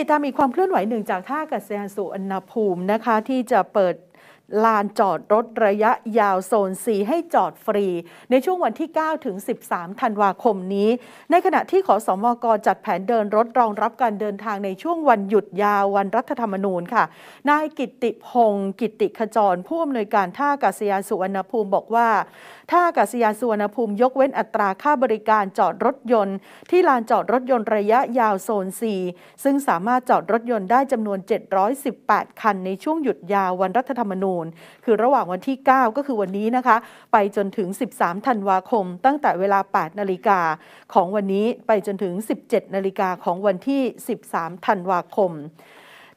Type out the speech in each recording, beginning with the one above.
ติดตามมีความเคลื่อนไหวหนึ่งจากท่ากัศยานสุวรรณภูมินะคะ ที่จะเปิดลานจอดรถระยะยาวโซนสีให้จอดฟรีในช่วงวันที่ 9 ถึง 13ธันวาคมนี้ ในขณะที่ขอสอมกจัดแผนเดินรถรองรับการเดินทางในช่วงวันหยุดยาววันรัฐธรรมนูญค่ะ นายกิติพงศ์กิติขจรผู้อำนวยการท่าอากาศยานสุวรรณภูมิบอกว่าท่าอากาศยานสุวรรณภูมิยกเว้นอัตราค่าบริการจอดรถยนต์ ที่ลานจอดรถยนต์ระยะยาวโซน4ซึ่งสามารถจอดรถยนต์ได้จำนวน 718 คัน ในช่วงหยุดยาววันรัฐธรรมนูญลคือระหว่างวันที่ 9 ก็คือวันนี้นะคะ ไปจนถึง 13 ธันวาคม ตั้งแต่เวลา 8นาฬิกาของวันนี้ไปจนถึง 17 นาฬิกาของวันที่ 13 ธันวาคม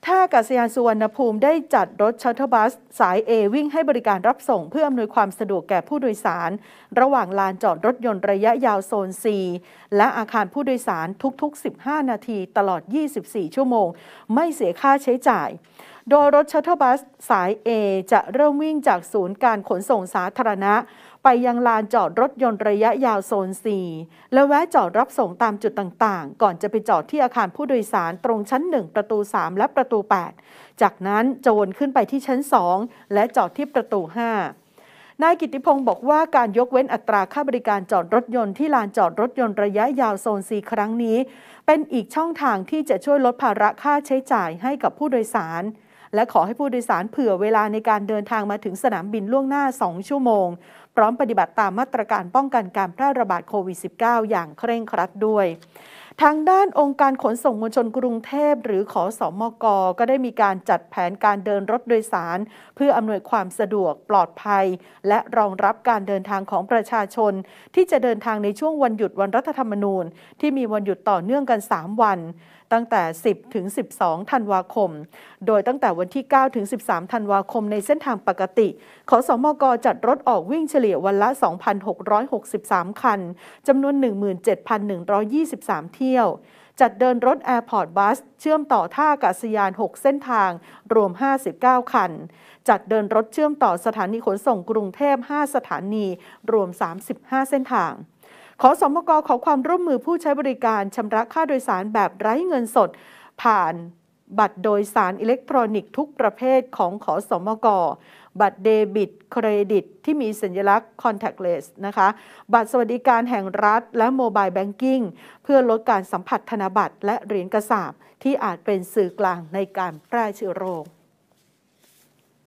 ท่ากาศยานสุวรรณภูมิได้จัดรถชัตเทอร์บัสสาย A วิ่งให้บริการรับส่งเพื่ออำนวยความสะดวกแก่ผู้โดยสาร ระหว่างลานจอดรถยนต์ระยะยาวโซน C และอาคารผู้โดยสารทุกๆ 15 นาทีตลอด 24 ชั่วโมง ไม่เสียค่าใช้จ่ายโดยรถชัตเทอร์บัสสาย A จะเริ่มวิ่งจากศูนย์การขนส่งสาธารณะ ไปยังลานจอดรถยนต์ระยะยาวโซน 4 และแวะจอดรับส่งตามจุดต่างๆ ก่อนจะไปจอดที่อาคารผู้โดยสารตรงชั้น 1 ประตู 3 และประตู 8 จากนั้นจะวนขึ้นไปที่ชั้น 2 และจอดที่ประตู 5นายกิติพงศ์บอกว่าการยกเว้นอัตราค่าบริการจอดรถยนต์ที่ลานจอดรถยนต์ระยะยาวโซนสีครั้งนี้ เป็นอีกช่องทางที่จะช่วยลดภาระค่าใช้จ่ายให้กับผู้โดยสารและขอให้ผู้โดยสารเผื่อเวลาในการเดินทางมาถึงสนามบินล่วงหน้า 2 ชั่วโมง พร้อมปฏิบัติตามมาตรการป้องกันการแพร่ระบาดโควิด -19 อย่างเคร่งครัดด้วยทางด้านองค์การขนส่งมวลชนกรุงเทพ หรือขอสอมก ก็ได้มีการจัดแผนการเดินรถโดยสาร เพื่ออำนวยความสะดวกปลอดภัย และรองรับการเดินทางของประชาชน ที่จะเดินทางในช่วงวันหยุดวันรัฐธรรมนูญที่มีวันหยุดต่อเนื่องกัน 3 วัน ตั้งแต่ 10 ถึง 12ธันวาคม โดยตั้งแต่วันที่ 9ถึง13 ธันวาคมในเส้นทางปกติขอสอมกจัดรถออกวิ่งเฉลี่ยวันละ 2,663คันจำนวน 17,123เที่เที่ยวจัดเดินรถแอร์พอร์ตบัสเชื่อมต่อท่าอากาศยาน 6 เส้นทาง รวม 59 คัน จัดเดินรถเชื่อมต่อสถานีขนส่งกรุงเทพ 5 สถานี รวม 35 เส้นทาง ขอสมกขอความร่วมมือผู้ใช้บริการชำระค่าโดยสารแบบไร้เงินสด ผ่านบัตรโดยสารอิเล็กทรอนิกส์ทุกประเภทของขอสมก บัตรเดบิต เครดิต ที่มีสัญลักษณ์ contactless นะคะ บัตรสวัสดิการแห่งรัฐ และโมบายแบงกิ้ง เพื่อลดการสัมผัสธนบัตรและเหรียญกระสาบที่อาจเป็นสื่อกลางในการแพร่เชื้อโรค